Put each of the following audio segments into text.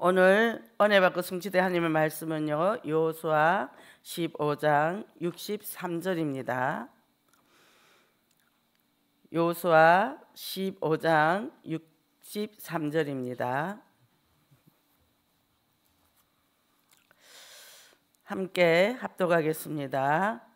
오늘 은혜 받고 성취된 하나님의 말씀은요 요수아 15장 63절입니다. 요수아 15장 63절입니다. 함께 합독하겠습니다.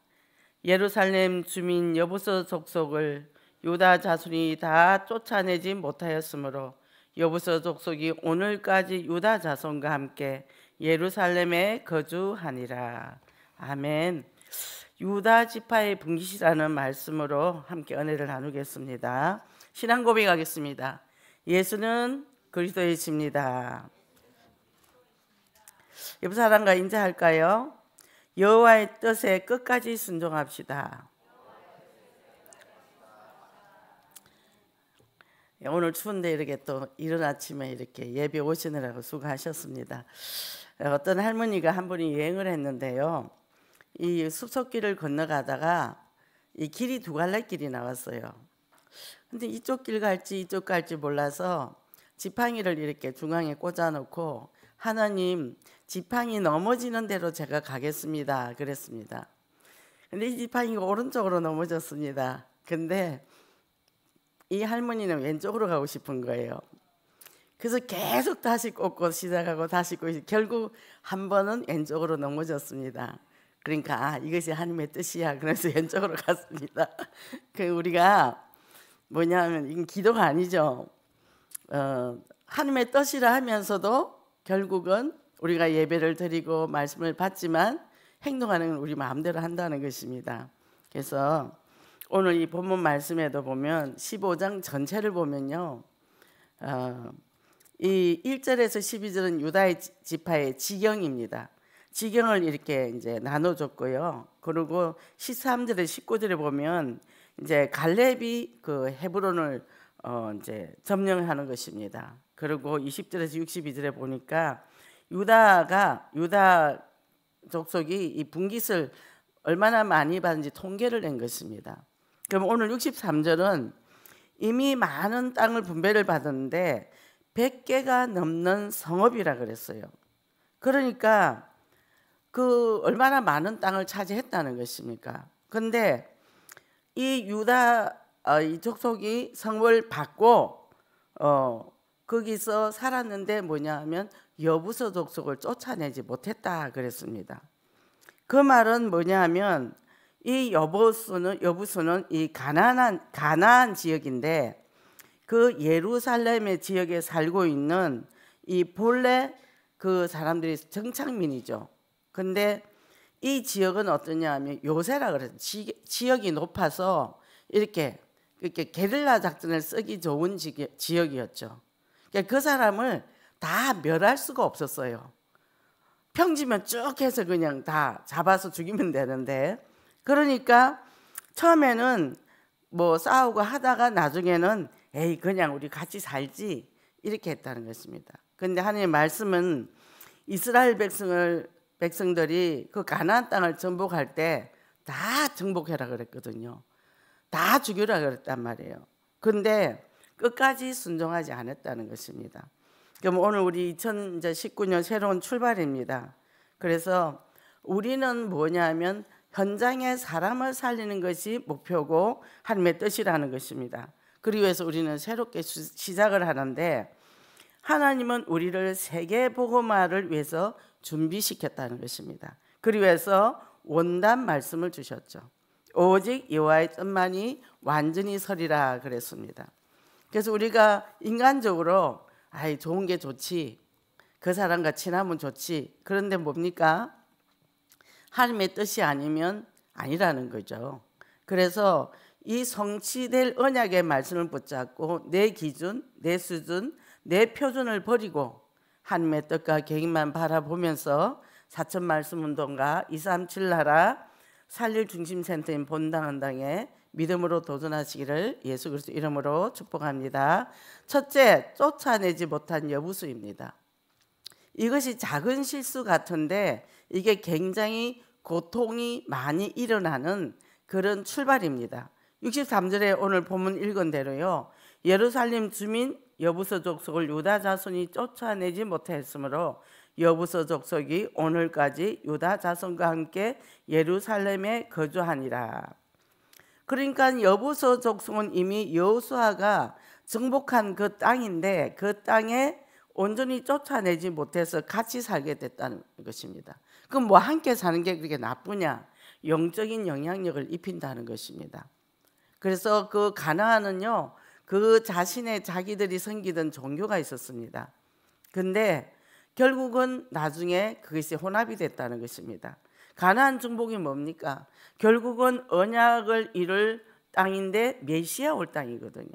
예루살렘 주민 여부서 족속을 유다 자손이 다 쫓아내지 못하였으므로 여부서 족속이 오늘까지 유다 자손과 함께 예루살렘에 거주하니라. 아멘. 유다 지파의 분기시라는 말씀으로 함께 은혜를 나누겠습니다. 신앙 고백하겠습니다. 예수는 그리스도의 집니다. 옆 사람과 인자할까요? 여호와의 뜻에 끝까지 순종합시다. 예, 오늘 추운데 이렇게 또 이른 아침에 이렇게 예배 오시느라고 수고하셨습니다. 예, 어떤 할머니가 한 분이 여행을 했는데요. 이 숲속길을 건너가다가 이 길이 두 갈래 길이 나왔어요. 근데 이쪽 길 갈지 이쪽 갈지 몰라서 지팡이를 이렇게 중앙에 꽂아놓고 하나님 지팡이 넘어지는 대로 제가 가겠습니다. 그랬습니다. 근데 이 지팡이가 오른쪽으로 넘어졌습니다. 근데 이 할머니는 왼쪽으로 가고 싶은 거예요. 그래서 계속 다시 꽂고 시작하고 다시 꽂고 결국 한 번은 왼쪽으로 넘어졌습니다. 그러니까 아, 이것이 하나님의 뜻이야. 그래서 왼쪽으로 갔습니다. 그 우리가 뭐냐면 이건 기도가 아니죠. 어, 하나님의 뜻이라 하면서도 결국은 우리가 예배를 드리고 말씀을 받지만 행동하는 우리 마음대로 한다는 것입니다. 그래서 오늘 이 본문 말씀에도 보면 15장 전체를 보면요. 어, 이 1절에서 12절은 유다의 지파의 지경입니다. 지경을 이렇게 이제 나눠줬고요. 그리고 13절에 19절에 보면 이제 갈렙이 그 헤브론을 어 이제 점령하는 것입니다. 그리고 20절에서 62절에 보니까 유다가 유다 족속이 이 분깃을 얼마나 많이 받는지 통계를 낸 것입니다. 그럼 오늘 63절은 이미 많은 땅을 분배를 받았는데 100개가 넘는 성읍이라 그랬어요. 그러니까 그 얼마나 많은 땅을 차지했다는 것입니까? 근데 이 유다 어, 이 족속이 성을 받고 어, 거기서 살았는데 뭐냐 하면 여부서 족속을 쫓아내지 못했다 그랬습니다. 그 말은 뭐냐 하면 이 여부수는 여부수는 이 가난한 가난 지역인데 그 예루살렘의 지역에 살고 있는 이 본래 그 사람들이 정착민이죠. 근데 이 지역은 어떠냐 하면 요새라 그래서 지, 지역이 높아서 이렇게 이렇게 게릴라 작전을 쓰기 좋은 지, 지역이었죠. 그러니까 그 사람을 다 멸할 수가 없었어요. 평지면 쭉 해서 그냥 다 잡아서 죽이면 되는데 그러니까 처음에는 뭐 싸우고 하다가 나중에는 에이 그냥 우리 같이 살지 이렇게 했다는 것입니다. 그런데 하나님의 말씀은 이스라엘 백성을 백성들이 그 가나안 땅을 정복할 때 다 정복해라 그랬거든요. 다 죽여라 그랬단 말이에요. 근데 끝까지 순종하지 않았다는 것입니다. 그럼 오늘 우리 2019년 새로운 출발입니다. 그래서 우리는 뭐냐면 현장에 사람을 살리는 것이 목표고 하나님의 뜻이라는 것입니다. 그리 위해서 우리는 새롭게 시작을 하는데 하나님은 우리를 세계 복음화를 위해서 준비시켰다는 것입니다. 그리 위해서 원단 말씀을 주셨죠. 오직 여호와의 뜻만이 완전히 서리라 그랬습니다. 그래서 우리가 인간적으로 아이 좋은 게 좋지 그 사람과 친하면 좋지 그런데 뭡니까 하나님의 뜻이 아니면 아니라는 거죠. 그래서 이 성취될 언약의 말씀을 붙잡고 내 기준, 내 수준, 내 표준을 버리고 하나님의 뜻과 계획만 바라보면서 사천 말씀 운동가237 나라 살릴 중심 센터인 본당 한당에 믿음으로 도전하시기를 예수 그리스도 이름으로 축복합니다. 첫째, 쫓아내지 못한 여부수입니다. 이것이 작은 실수 같은데 이게 굉장히 고통이 많이 일어나는 그런 출발입니다. 63절에 오늘 본문 읽은 대로요. 예루살렘 주민 여부서 족속을 유다 자손이 쫓아내지 못했으므로 여부서 족속이 오늘까지 유다 자손과 함께 예루살렘에 거주하니라. 그러니까 여부서 족속은 이미 여수아가 정복한 그 땅인데 그 땅에 온전히 쫓아내지 못해서 같이 살게 됐다는 것입니다. 그럼 뭐 함께 사는 게 그렇게 나쁘냐? 영적인 영향력을 입힌다는 것입니다. 그래서 그 가나안은요. 그 자신의 자기들이 섬기던 종교가 있었습니다. 근데 결국은 나중에 그것이 혼합이 됐다는 것입니다. 가나안 중복이 뭡니까? 결국은 언약을 이룰 땅인데 메시아 올 땅이거든요.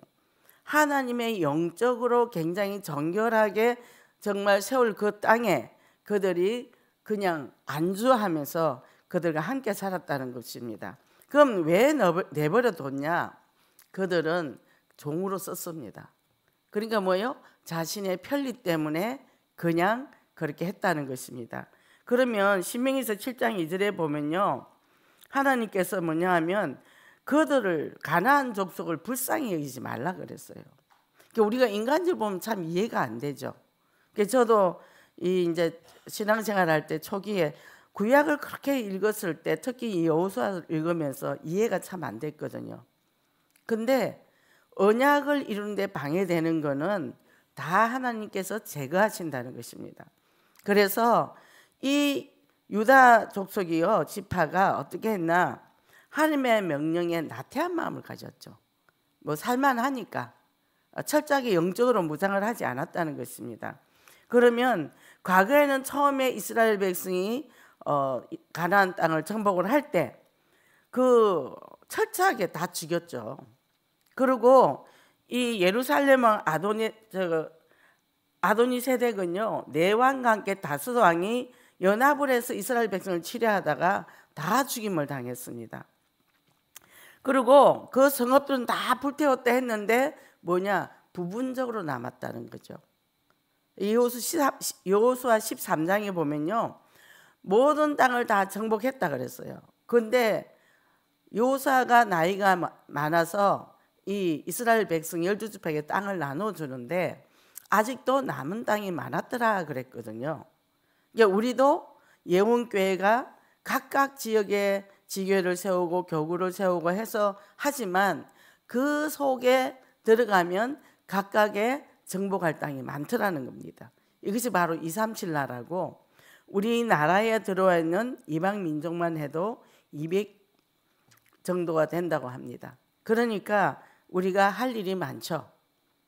하나님의 영적으로 굉장히 정결하게 정말 세울 그 땅에 그들이 그냥 안주하면서 그들과 함께 살았다는 것입니다. 그럼 왜 내버려 뒀냐? 그들은 종으로 썼습니다. 그러니까 뭐요? 자신의 편리 때문에 그냥 그렇게 했다는 것입니다. 그러면 신명기서 7장 2절에 보면요. 하나님께서 뭐냐 하면 그들을 가나안 족속을 불쌍히 여기지 말라 그랬어요. 그러니까 우리가 인간적으로 보면 참 이해가 안 되죠. 그러니까 저도 이 이제 신앙생활 할 때 초기에 구약을 그렇게 읽었을 때 특히 여호수아를 읽으면서 이해가 참 안 됐거든요. 근데 언약을 이루는데 방해되는 거는 다 하나님께서 제거하신다는 것입니다. 그래서 이 유다 족속이요 지파가 어떻게 했나 하나님의 명령에 나태한 마음을 가졌죠. 뭐 살만하니까 철저하게 영적으로 무장을 하지 않았다는 것입니다. 그러면 과거에는 처음에 이스라엘 백성이 어, 가나안 땅을 정복을 할 때 그 철저하게 다 죽였죠. 그리고 이 예루살렘은 아도니 저 그 아도니 세덱은요 내왕과 함께 다스 왕이 연합을 해서 이스라엘 백성을 치려하다가 다 죽임을 당했습니다. 그리고 그 성읍들은 다 불태웠다 했는데 뭐냐 부분적으로 남았다는 거죠. 이호수 여호수아 13장에 보면요. 모든 땅을 다 정복했다 그랬어요. 근데 요사가 나이가 많아서 이 이스라엘 백성 12지파에게 땅을 나눠 주는데 아직도 남은 땅이 많았더라 그랬거든요. 그러니까 우리도 예원교회가 각각 지역에 지교를 세우고 교구를 세우고 해서 하지만 그 속에 들어가면 각각의 정복할 땅이 많더라는 겁니다. 이것이 바로 237 나라고 우리나라에 들어와 있는 이방 민족만 해도 200 정도가 된다고 합니다. 그러니까 우리가 할 일이 많죠.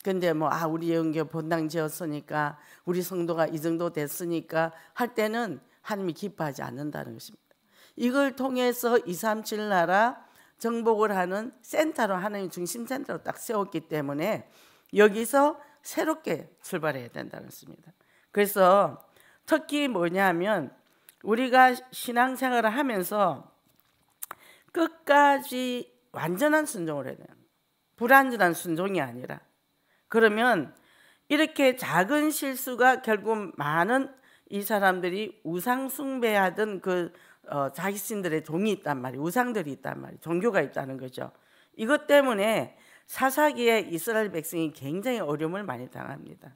근데 뭐아 우리 영교 본당 지었으니까 우리 성도가 이 정도 됐으니까 할 때는 하나님이 기뻐하지 않는다는 것입니다. 이걸 통해서 237 나라 정복을 하는 센터로 하나님 중심 센터로 딱 세웠기 때문에 여기서 새롭게 출발해야 된다는 것입니다. 그래서 특히 뭐냐면 우리가 신앙생활을 하면서 끝까지 완전한 순종을 해야 돼요. 불완전한 순종이 아니라 그러면 이렇게 작은 실수가 결국 많은 이 사람들이 우상 숭배하던 그 어, 자신들의 종이 있단 말이에요. 우상들이 있단 말이에요. 종교가 있다는 거죠. 이것 때문에 사사기에 이스라엘 백성이 굉장히 어려움을 많이 당합니다.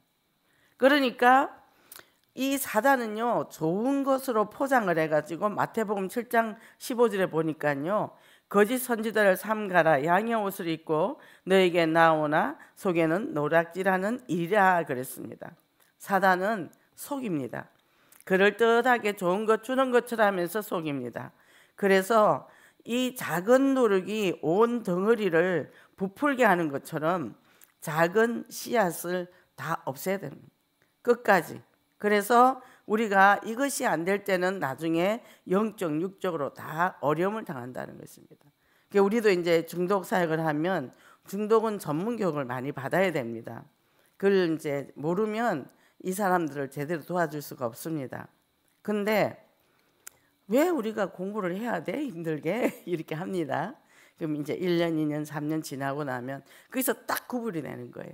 그러니까 이 사단은요 좋은 것으로 포장을 해가지고 마태복음 7장 15절에 보니까요 거짓 선지자를 삼가라 양의 옷을 입고 너에게 나오나 속에는 노락질하는 이라 그랬습니다. 사단은 속입니다. 그럴듯하게 좋은 것 주는 것처럼 하면서 속입니다. 그래서 이 작은 노력이 온 덩어리를 부풀게 하는 것처럼 작은 씨앗을 다 없애야 됩니다. 끝까지. 그래서 우리가 이것이 안 될 때는 나중에 영적, 육적으로 다 어려움을 당한다는 것입니다. 그러니까 우리도 이제 중독 사역을 하면 중독은 전문 교육을 많이 받아야 됩니다. 그걸 이제 모르면 이 사람들을 제대로 도와줄 수가 없습니다. 근데 왜 우리가 공부를 해야 돼? 힘들게 이렇게 합니다. 그럼 이제 1년, 2년, 3년 지나고 나면 거기서 딱 구분이 되는 거예요.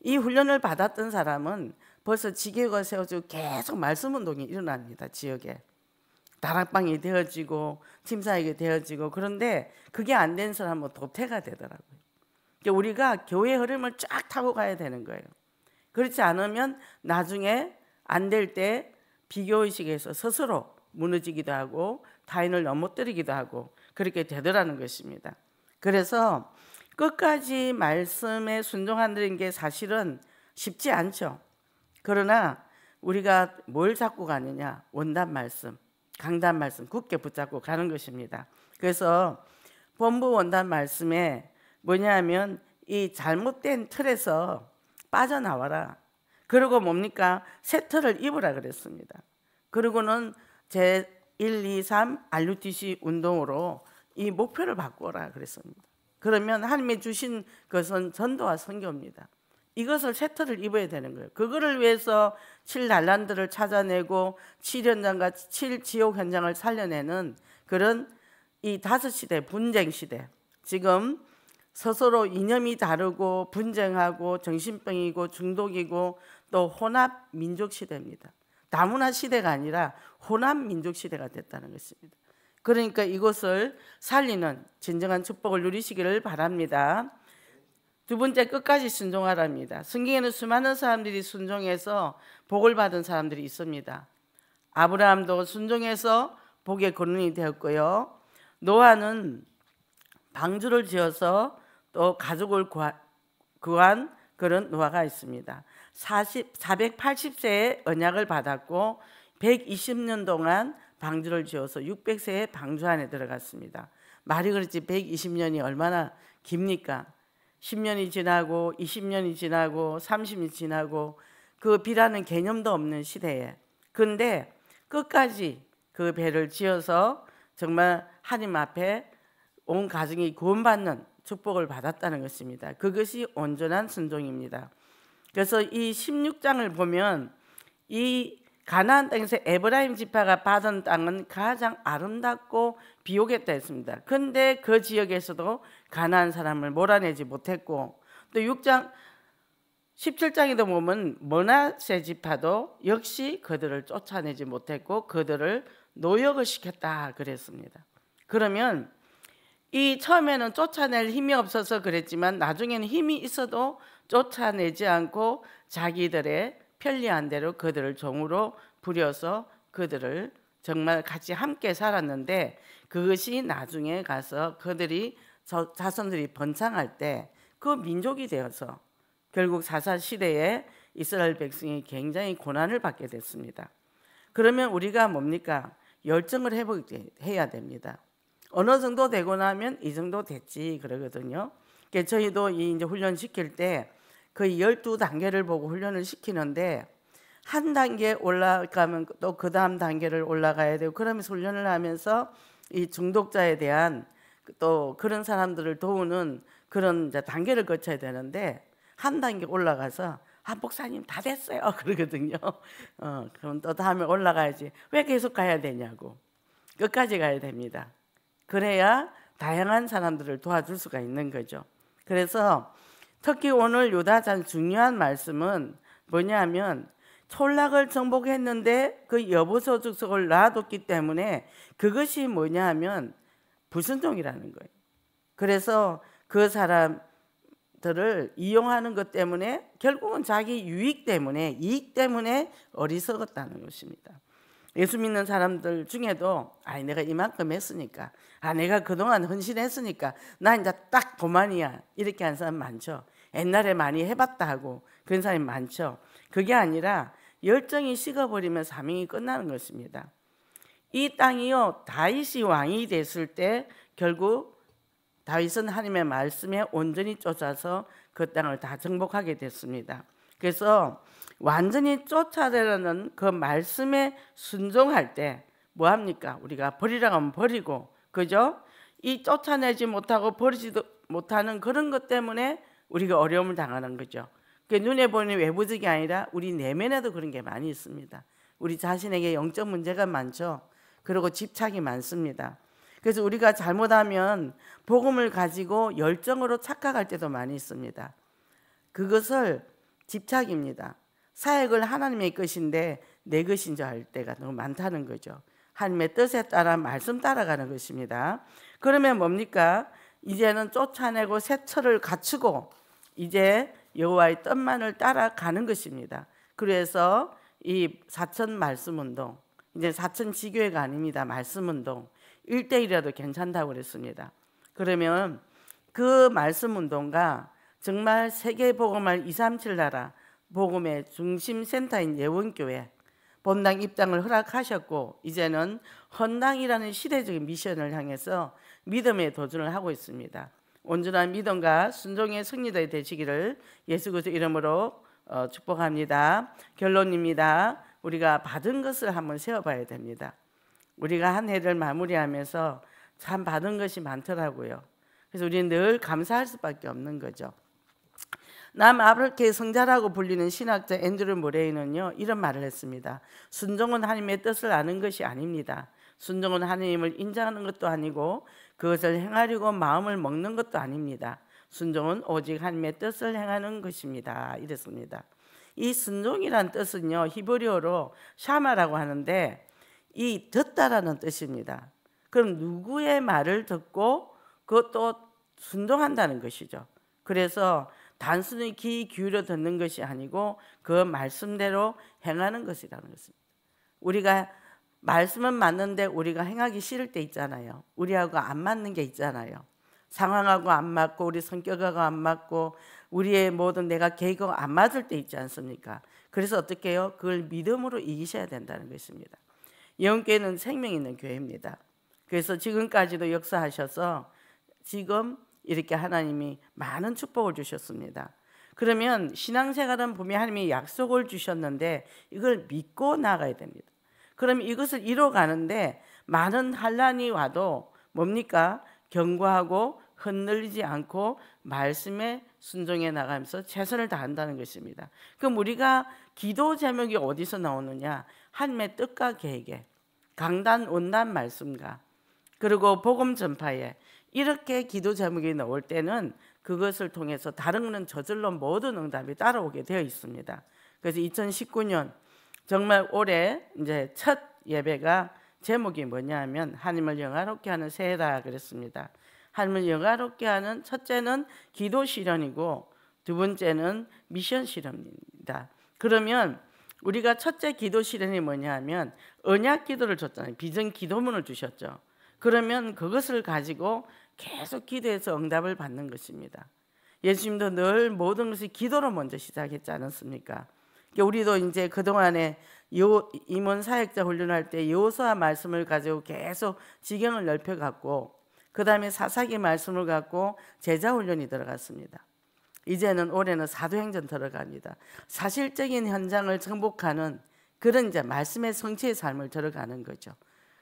이 훈련을 받았던 사람은 벌써 지계가 세워지고 계속 말씀 운동이 일어납니다. 지역에. 다락방이 되어지고 팀사역이 되어지고 그런데 그게 안 된 사람은 도태가 되더라고요. 그러니까 우리가 교회 흐름을 쫙 타고 가야 되는 거예요. 그렇지 않으면 나중에 안 될 때 비교의식에서 스스로 무너지기도 하고 타인을 넘어뜨리기도 하고 그렇게 되더라는 것입니다. 그래서 끝까지 말씀에 순종하는 게 사실은 쉽지 않죠. 그러나 우리가 뭘 잡고 가느냐? 원단 말씀, 강단 말씀 굳게 붙잡고 가는 것입니다. 그래서 본부 원단 말씀에 뭐냐면 이 잘못된 틀에서 빠져나와라. 그리고 뭡니까? 새 틀을 입으라 그랬습니다. 그리고는 제 1, 2, 3 RUTC 운동으로 이 목표를 바꾸라 그랬습니다. 그러면 하나님이 주신 것은 전도와 선교입니다. 이것을 세트를 입어야 되는 거예요. 그거를 위해서 칠날란드를 찾아내고 칠 현장과 칠 지옥 현장을 살려내는 그런 이 다섯 시대 분쟁 시대. 지금 스스로 이념이 다르고 분쟁하고 정신병이고 중독이고 또 혼합 민족 시대입니다. 다문화 시대가 아니라 혼합 민족 시대가 됐다는 것입니다. 그러니까 이곳을 살리는 진정한 축복을 누리시기를 바랍니다. 두 번째 끝까지 순종하랍니다. 성경에는 수많은 사람들이 순종해서 복을 받은 사람들이 있습니다. 아브라함도 순종해서 복의 근원이 되었고요. 노아는 방주를 지어서 또 가족을 구한 그런 노화가 있습니다. 40, 480세에 언약을 받았고 120년 동안 방주를 지어서 600세에 방주 안에 들어갔습니다. 말이 그렇지 120년이 얼마나 깁니까? 10년이 지나고 20년이 지나고 30년이 지나고 그 비라는 개념도 없는 시대에 근데 끝까지 그 배를 지어서 정말 하나님 앞에 온 가정이 구원받는 축복을 받았다는 것입니다. 그것이 온전한 순종입니다. 그래서 이 16장을 보면 이 가나안 땅에서 에브라임 지파가 받은 땅은 가장 아름답고 비옥했다 했습니다. 근데 그 지역에서도 가나안 사람을 몰아내지 못했고 또 6장 17장에도 보면 모나세 지파도 역시 그들을 쫓아내지 못했고 그들을 노역을 시켰다 그랬습니다. 그러면 이 처음에는 쫓아낼 힘이 없어서 그랬지만 나중에는 힘이 있어도 쫓아내지 않고 자기들의 편리한 대로 그들을 종으로 부려서 그들을 정말 같이 함께 살았는데 그것이 나중에 가서 그들이 자손들이 번창할 때 그 민족이 되어서 결국 사사 시대에 이스라엘 백성이 굉장히 고난을 받게 됐습니다. 그러면 우리가 뭡니까? 열정을 회복해야 됩니다. 어느 정도 되고 나면 이 정도 됐지 그러거든요. 그러니까 저희도 이 이제 훈련 시킬 때그 열두 단계를 보고 훈련을 시키는데 한 단계 올라가면 또 그 다음 단계를 올라가야 되고 그러면서 훈련을 하면서 이 중독자에 대한 또 그런 사람들을 도우는 그런 이제 단계를 거쳐야 되는데 한 단계 올라가서 한 아, 사님다 됐어요 그러거든요. 어 그럼 또 다음에 올라가야지 왜 계속 가야 되냐고 끝까지 가야 됩니다. 그래야 다양한 사람들을 도와줄 수가 있는 거죠. 그래서 특히 오늘 요다잔 중요한 말씀은 뭐냐 면 촌락을 정복했는데 그 여부서 즉석을 놔뒀기 때문에 그것이 뭐냐 면 불순종이라는 거예요. 그래서 그 사람들을 이용하는 것 때문에 결국은 자기 유익 때문에 이익 때문에 어리석었다는 것입니다. 예수 믿는 사람들 중에도 아 내가 이만큼 했으니까 아 내가 그동안 헌신했으니까 나 이제 딱 그만이야 이렇게 한 사람 많죠 옛날에 많이 해봤다 하고 그런 사람이 많죠 그게 아니라 열정이 식어버리면 사명이 끝나는 것입니다 이 땅이요 다윗이 왕이 됐을 때 결국 다윗은 하나님의 말씀에 온전히 쫓아서 그 땅을 다 정복하게 됐습니다 그래서 완전히 쫓아내려는그 말씀에 순종할 때 뭐 합니까? 우리가 버리라고 하면 버리고 그죠? 이 쫓아내지 못하고 버리지도 못하는 그런 것 때문에 우리가 어려움을 당하는 거죠. 그 눈에 보이는 외부적이 아니라 우리 내면에도 그런 게 많이 있습니다. 우리 자신에게 영적 문제가 많죠. 그리고 집착이 많습니다. 그래서 우리가 잘못하면 복음을 가지고 열정으로 착각할 때도 많이 있습니다. 그것을 집착입니다. 사역을 하나님의 것인데 내 것인 줄 알 때가 너무 많다는 거죠. 하나님의 뜻에 따라 말씀 따라가는 것입니다. 그러면 뭡니까? 이제는 쫓아내고 새 철을 갖추고 이제 여호와의 뜻만을 따라가는 것입니다. 그래서 이 사천 말씀 운동 이제 사천 지교회가 아닙니다. 말씀 운동 1대1이라도 괜찮다고 그랬습니다. 그러면 그 말씀 운동과 정말 세계 복음을 237 나라 복음의 중심 센터인 예원교회 본당 입당을 허락하셨고 이제는 헌당이라는 시대적인 미션을 향해서 믿음의 도전을 하고 있습니다. 온전한 믿음과 순종의 승리자 되시기를 예수 그리스도 이름으로 어, 축복합니다. 결론입니다. 우리가 받은 것을 한번 세어봐야 됩니다. 우리가 한 해를 마무리하면서 참 받은 것이 많더라고요. 그래서 우리는 늘 감사할 수밖에 없는 거죠. 남아브라케 성자라고 불리는 신학자 앤드류 모레이는요 이런 말을 했습니다. 순종은 하나님의 뜻을 아는 것이 아닙니다. 순종은 하나님을 인정하는 것도 아니고 그것을 행하려고 마음을 먹는 것도 아닙니다. 순종은 오직 하나님의 뜻을 행하는 것입니다. 이랬습니다. 이 순종이란 뜻은요 히브리어로 샤마라고 하는데 이 듣다라는 뜻입니다. 그럼 누구의 말을 듣고 그것도 순종한다는 것이죠. 그래서 단순히 귀 기울여 듣는 것이 아니고 그 말씀대로 행하는 것이라는 것입니다. 우리가 말씀은 맞는데 우리가 행하기 싫을 때 있잖아요. 우리하고 안 맞는 게 있잖아요. 상황하고 안 맞고 우리 성격하고 안 맞고 우리의 모든 내가 계획하고 안 맞을 때 있지 않습니까? 그래서 어떻게 해요? 그걸 믿음으로 이기셔야 된다는 것입니다. 예교회는 생명 있는 교회입니다. 그래서 지금까지도 역사하셔서 지금 이렇게 하나님이 많은 축복을 주셨습니다. 그러면 신앙생활은 보면 하나님이 약속을 주셨는데 이걸 믿고 나가야 됩니다. 그럼 이것을 이뤄가는데 많은 한란이 와도 뭡니까? 경고하고 흔들리지 않고 말씀에 순종해 나가면서 최선을 다한다는 것입니다. 그럼 우리가 기도 제목이 어디서 나오느냐? 하나 뜻과 계획에 강단 온단 말씀과 그리고 복음 전파에 이렇게 기도 제목이 나올 때는 그것을 통해서 다른 저절로 모든 응답이 따라오게 되어 있습니다. 그래서 2019년 정말 올해 이제 첫 예배가 제목이 뭐냐 하면 하나님을 영화롭게 하는 새해다 그랬습니다. 하나님을 영화롭게 하는 첫째는 기도 실현이고 두 번째는 미션 실현입니다. 그러면 우리가 첫째 기도 실현이 뭐냐 하면 언약 기도를 줬잖아요. 비전 기도문을 주셨죠. 그러면 그것을 가지고 계속 기도해서 응답을 받는 것입니다. 예수님도 늘 모든 것이 기도로 먼저 시작했지 않았습니까? 그러니까 우리도 이제 그동안에 요, 임원 사역자 훈련할 때 요소와 말씀을 가지고 계속 지경을 넓혀갔고 그 다음에 사사기 말씀을 갖고 제자 훈련이 들어갔습니다. 이제는 올해는 사도행전 들어갑니다. 사실적인 현장을 정복하는 그런 이제 말씀의 성취의 삶을 들어가는 거죠.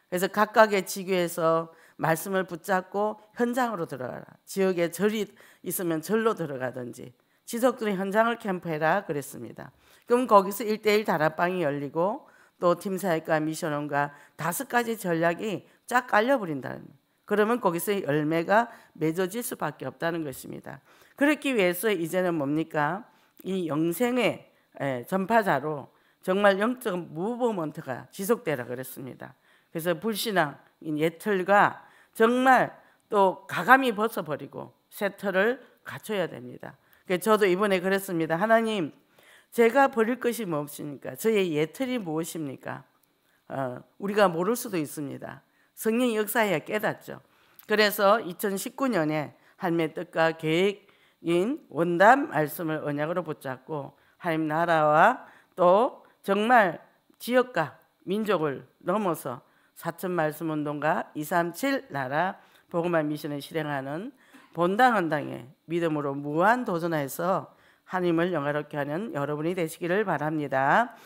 그래서 각각의 지교에서 말씀을 붙잡고 현장으로 들어가라. 지역에 절이 있으면 절로 들어가든지 지속적인 현장을 캠프해라 그랬습니다. 그럼 거기서 1대1 다락방이 열리고 또팀사회과 미션원과 다섯 가지 전략이 쫙 깔려버린다는 그러면 거기서 열매가 맺어질 수밖에 없다는 것입니다. 그렇기 위해서 이제는 뭡니까? 이 영생의 예, 전파자로 정말 영적 무브먼트가 지속되라 그랬습니다. 그래서 불신앙, 예철과 정말 또 가감이 벗어버리고 세터를 갖춰야 됩니다. 그러니까 저도 이번에 그랬습니다. 하나님, 제가 버릴 것이 무엇입니까? 저의 예틀이 무엇입니까? 어, 우리가 모를 수도 있습니다. 성령 역사에 깨닫죠. 그래서 2019년에 할매 뜻과 계획인 원담 말씀을 언약으로 붙잡고 하나님 나라와 또 정말 지역과 민족을 넘어서 사천 말씀 운동가237 나라 복음화 미션을 실행하는 본당 헌당에 믿음으로 무한 도전해서 하나님을 영화롭게 하는 여러분이 되시기를 바랍니다.